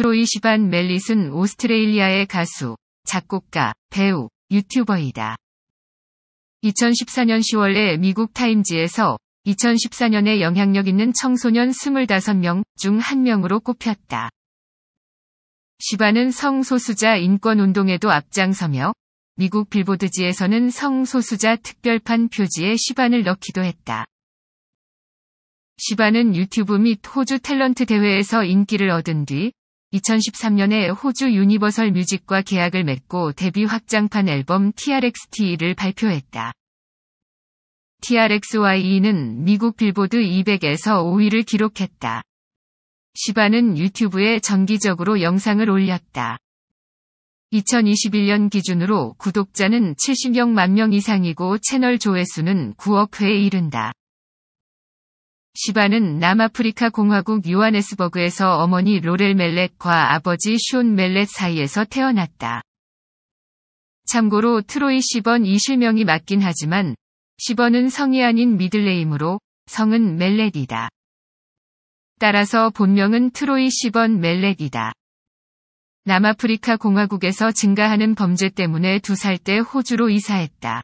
트로이 시반 멜릿은 오스트레일리아의 가수, 작곡가, 배우, 유튜버이다. 2014년 10월에 미국 타임즈에서 2014년에 영향력 있는 청소년 25명 중 한명으로 꼽혔다. 시바는 성소수자 인권운동에도 앞장서며 미국 빌보드지에서는 성소수자 특별판 표지에 시바를 넣기도 했다. 시바는 유튜브 및 호주 탤런트 대회에서 인기를 얻은 뒤 2013년에 호주 유니버설 뮤직과 계약을 맺고 데뷔 확장판 앨범 TRXT를 발표했다. TRXYE는 미국 빌보드 200에서 5위를 기록했다. 시바는 유튜브에 정기적으로 영상을 올렸다. 2021년 기준으로 구독자는 70만 명 이상이고 채널 조회수는 9억 회에 이른다. 시바는 남아프리카 공화국 요하네스버그에서 어머니 로렐 멜렛과 아버지 숀 멜렛 사이에서 태어났다. 참고로 트로이 시번 이 실명이 맞긴 하지만 시번은 성이 아닌 미들네임으로 성은 멜렛이다. 따라서 본명은 트로이 시번 멜렛이다. 남아프리카 공화국에서 증가하는 범죄 때문에 두 살 때 호주로 이사했다.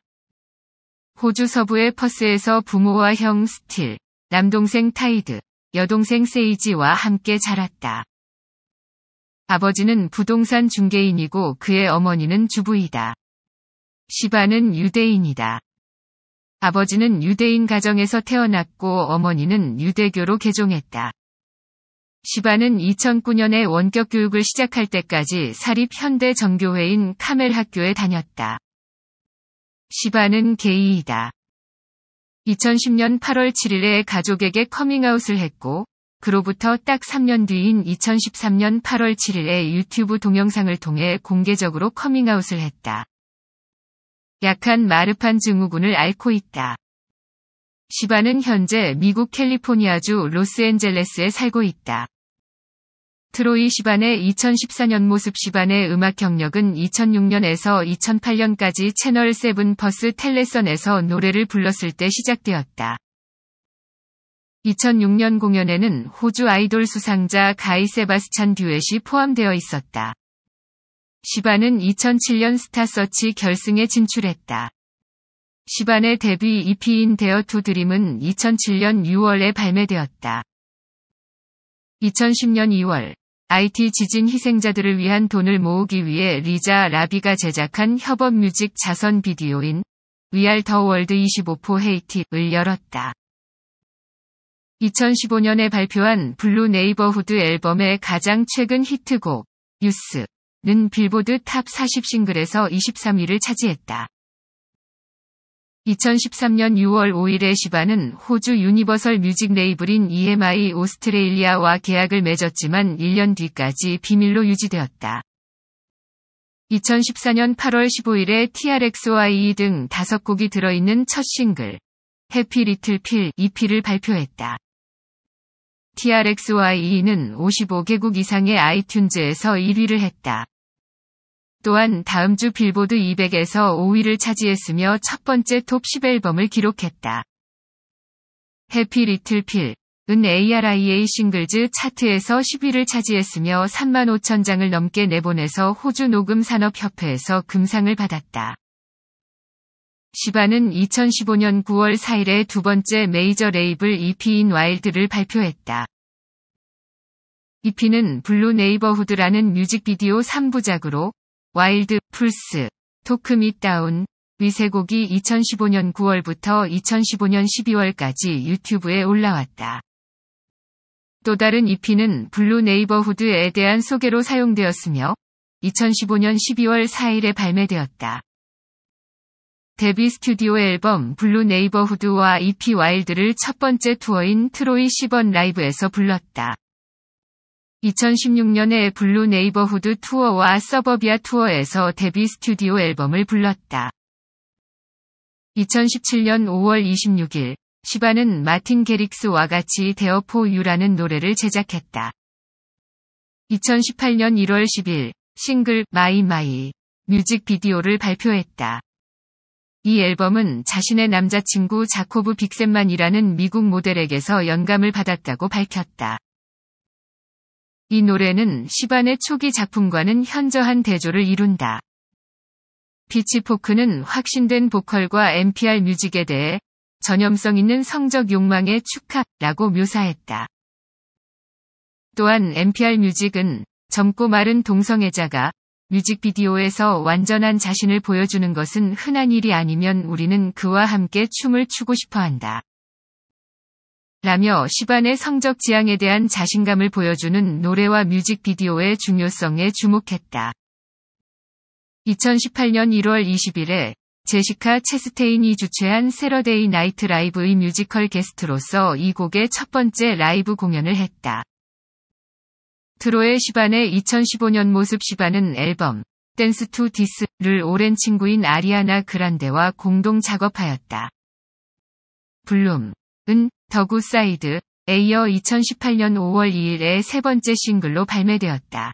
호주 서부의 퍼스에서 부모와 형 스틸, 남동생 타이드, 여동생 세이지와 함께 자랐다. 아버지는 부동산 중개인이고 그의 어머니는 주부이다. 시바는 유대인이다. 아버지는 유대인 가정에서 태어났고 어머니는 유대교로 개종했다. 시바는 2009년에 원격 교육을 시작할 때까지 사립 현대 정교회인 카멜 학교에 다녔다. 시바는 게이이다. 2010년 8월 7일에 가족에게 커밍아웃을 했고, 그로부터 딱 3년 뒤인 2013년 8월 7일에 유튜브 동영상을 통해 공개적으로 커밍아웃을 했다. 약한 마르판 증후군을 앓고 있다. 시바는 현재 미국 캘리포니아주 로스앤젤레스에 살고 있다. 트로이 시반의 2014년 모습 시반의 음악 경력은 2006년에서 2008년까지 채널 7븐버스 텔레선에서 노래를 불렀을 때 시작되었다. 2006년 공연에는 호주 아이돌 수상자 가이 세바스찬 듀엣이 포함되어 있었다. 시반은 2007년 스타서치 결승에 진출했다. 시반의 데뷔 EP인 데어 투 드림은 2007년 6월에 발매되었다. 2010년 2월 IT 지진 희생자들을 위한 돈을 모으기 위해 리자 라비가 제작한 협업 뮤직 자선 비디오인 We Are The World 25포 헤이티를 열었다. 2015년에 발표한 블루 네이버후드 앨범의 가장 최근 히트곡 뉴스는 빌보드 탑 40 싱글에서 23위를 차지했다. 2013년 6월 5일에 시바는 호주 유니버설 뮤직 레이블인 EMI 오스트레일리아와 계약을 맺었지만 1년 뒤까지 비밀로 유지되었다. 2014년 8월 15일에 TRXYE 등 5곡이 들어있는 첫 싱글 해피 리틀 필 EP를 발표했다. TRXYE는 55개국 이상의 아이튠즈에서 1위를 했다. 또한 다음 주 빌보드 200에서 5위를 차지했으며 첫 번째 톱10 앨범을 기록했다. 해피 리틀 필. 은 ARIA 싱글즈 차트에서 10위를 차지했으며 3만 5천 장을 넘게 내보내서 호주 녹음산업협회에서 금상을 받았다. 시바는 2015년 9월 4일에 두 번째 메이저 레이블 EP인 와일드를 발표했다. EP는 블루 네이버후드라는 뮤직비디오 3부작으로 와일드 풀스, 토크 및 다운, 위세곡이 2015년 9월부터 2015년 12월까지 유튜브에 올라왔다. 또 다른 EP는 블루 네이버후드에 대한 소개로 사용되었으며 2015년 12월 4일에 발매되었다. 데뷔 스튜디오 앨범 블루 네이버후드와 EP 와일드를 첫 번째 투어인 트로이 시번 라이브에서 불렀다. 2016년에 블루 네이버후드 투어와 서버비아 투어에서 데뷔 스튜디오 앨범을 불렀다. 2017년 5월 26일, 시바는 마틴 게릭스와 같이 데어포 유라는 노래를 제작했다. 2018년 1월 10일, 싱글 마이 마이 뮤직비디오를 발표했다. 이 앨범은 자신의 남자친구 자코브 빅셋만이라는 미국 모델에게서 영감을 받았다고 밝혔다. 이 노래는 시반의 초기 작품과는 현저한 대조를 이룬다. 피치포크는 확신된 보컬과 NPR 뮤직에 대해 전염성 있는 성적 욕망의 축하라고 묘사했다. 또한 NPR 뮤직은 젊고 마른 동성애자가 뮤직비디오에서 완전한 자신을 보여주는 것은 흔한 일이 아니면 우리는 그와 함께 춤을 추고 싶어 한다. 라며 시반의 성적 지향에 대한 자신감을 보여주는 노래와 뮤직비디오의 중요성에 주목했다. 2018년 1월 20일에 제시카 체스테인이 주최한 세러데이 나이트 라이브의 뮤지컬 게스트로서 이 곡의 첫 번째 라이브 공연을 했다. 트로의 시반의 2015년 모습 시반은 앨범 댄스 투 디스를 오랜 친구인 아리아나 그란데와 공동 작업하였다. 블룸 은 더구 사이드 에이어 2018년 5월 2일에 세 번째 싱글로 발매되었다.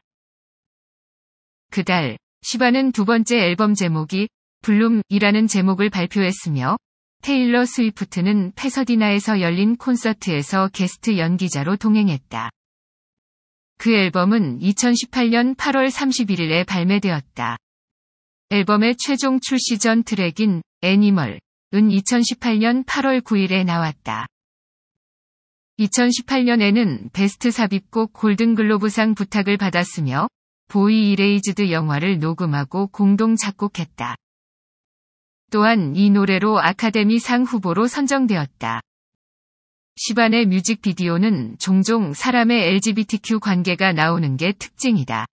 그달 시바는 두 번째 앨범 제목이 블룸이라는 제목을 발표했으며 테일러 스위프트는 페서디나에서 열린 콘서트에서 게스트 연기자로 동행했다. 그 앨범은 2018년 8월 31일에 발매되었다. 앨범의 최종 출시 전 트랙인 애니멀 은 2018년 8월 9일에 나왔다. 2018년에는 베스트 삽입곡 골든글로브상 부탁을 받았으며 보이 이레이즈드 영화를 녹음하고 공동 작곡했다. 또한 이 노래로 아카데미상 후보로 선정되었다. 시반의 뮤직비디오는 종종 사람의 LGBTQ 관계가 나오는 게 특징이다.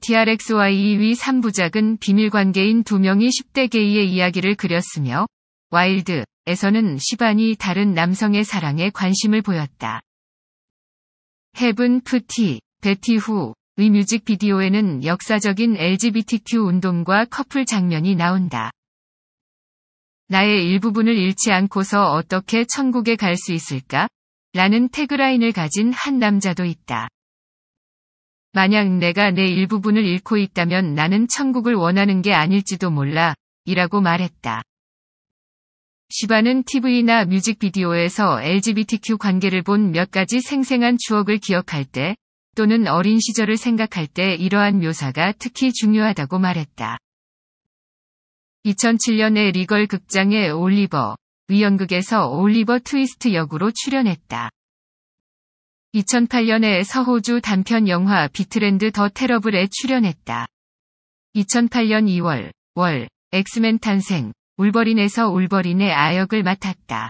TRXY 2위 e 3부작은 비밀관계인 두 명이 10대 게이의 이야기를 그렸으며 와일드에서는 시반이 다른 남성의 사랑에 관심을 보였다. 헤븐 프티, 베티 후, 의 뮤직비디오에는 역사적인 LGBTQ 운동과 커플 장면이 나온다. 나의 일부분을 잃지 않고서 어떻게 천국에 갈 수 있을까? 라는 태그라인을 가진 한 남자도 있다. 만약 내가 내 일부분을 잃고 있다면 나는 천국을 원하는 게 아닐지도 몰라. 이라고 말했다. 시바는 TV나 뮤직비디오에서 LGBTQ 관계를 본 몇 가지 생생한 추억을 기억할 때 또는 어린 시절을 생각할 때 이러한 묘사가 특히 중요하다고 말했다. 2007년에 리걸 극장의 올리버, 위연극에서 올리버 트위스트 역으로 출연했다. 2008년에 서호주 단편 영화 비트랜드 더 테러블에 출연했다. 2008년 2월 월 엑스맨 탄생 울버린에서 울버린의 아역을 맡았다.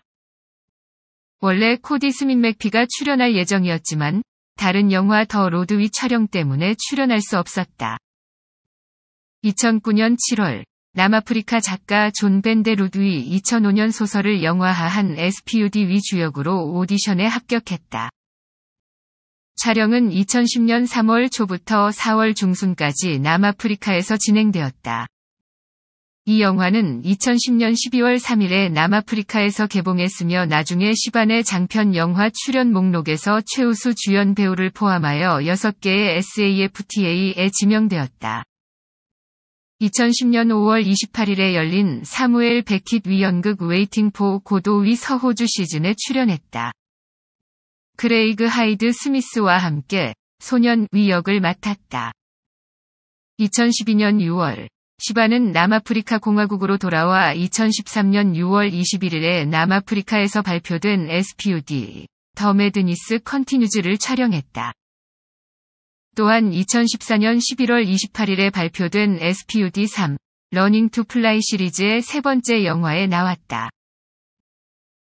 원래 코디 스밋 맥피가 출연할 예정이었지만 다른 영화 더 로드위 촬영 때문에 출연할 수 없었다. 2009년 7월 남아프리카 작가 존 벤데 로드위 2005년 소설을 영화화한 SPUD 위 주역으로 오디션에 합격했다. 촬영은 2010년 3월 초부터 4월 중순까지 남아프리카에서 진행되었다. 이 영화는 2010년 12월 3일에 남아프리카에서 개봉했으며 나중에 시반의 장편 영화 출연 목록에서 최우수 주연 배우를 포함하여 6개의 SAFTA에 지명되었다. 2010년 5월 28일에 열린 사무엘 베킷 위연극 웨이팅 포 고도위 서호주 시즌에 출연했다. 그레이그 하이드 스미스와 함께 소년 위역을 맡았다. 2012년 6월, 시바는 남아프리카 공화국으로 돌아와 2013년 6월 21일에 남아프리카에서 발표된 SPUD, 더 매드니스 컨티뉴즈를 촬영했다. 또한 2014년 11월 28일에 발표된 SPUD 3, 러닝 투 플라이 시리즈의 세 번째 영화에 나왔다.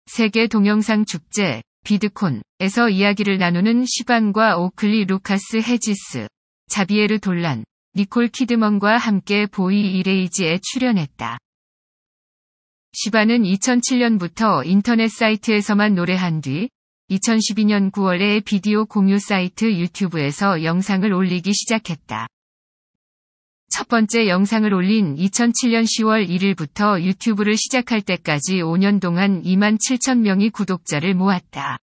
세계 동영상 축제 비드콘에서 이야기를 나누는 시반과 오클리 루카스 헤지스, 자비에르 돌란, 니콜 키드먼과 함께 보이 이레이지에 출연했다. 시반은 2007년부터 인터넷 사이트에서만 노래한 뒤 2012년 9월에 비디오 공유 사이트 유튜브에서 영상을 올리기 시작했다. 첫 번째 영상을 올린 2007년 10월 1일부터 유튜브를 시작할 때까지 5년 동안 2만 7천 명이 구독자를 모았다.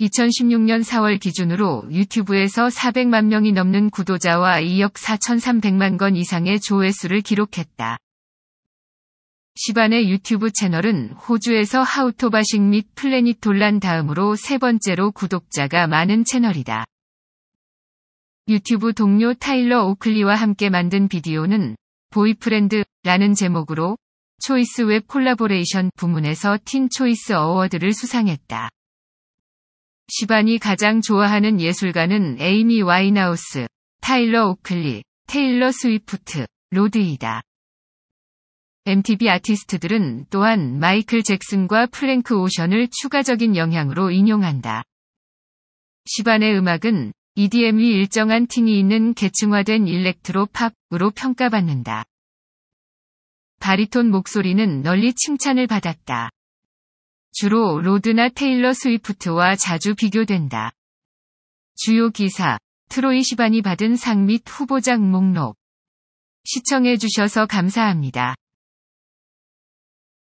2016년 4월 기준으로 유튜브에서 400만 명이 넘는 구도자와 2억 4,300만 건 이상의 조회수를 기록했다. 시반의 유튜브 채널은 호주에서 하우토바식 및 플래닛 돌란 다음으로 세 번째로 구독자가 많은 채널이다. 유튜브 동료 타일러 오클리와 함께 만든 비디오는 보이프렌드라는 제목으로 초이스 웹 콜라보레이션 부문에서 틴 초이스 어워드를 수상했다. 시반이 가장 좋아하는 예술가는 에이미 와이나우스, 타일러 오클리, 테일러 스위프트, 로드이다. MTV 아티스트들은 또한 마이클 잭슨과 플랭크 오션을 추가적인 영향으로 인용한다. 시반의 음악은 EDM이 일정한 팅이 있는 계층화된 일렉트로 팝으로 평가받는다. 바리톤 목소리는 널리 칭찬을 받았다. 주로 로드나 테일러 스위프트와 자주 비교된다. 주요 기사, 트로이 시반이 받은 상 및 후보작 목록. 시청해주셔서 감사합니다.